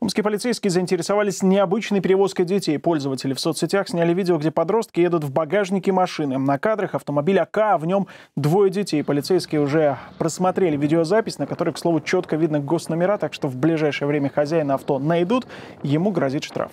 Омские полицейские заинтересовались необычной перевозкой детей. Пользователи в соцсетях сняли видео, где подростки едут в багажнике машины. На кадрах автомобиль АК, а в нем двое детей. Полицейские уже просмотрели видеозапись, на которой, к слову, четко видно госномера, так что в ближайшее время хозяина авто найдут, ему грозит штраф.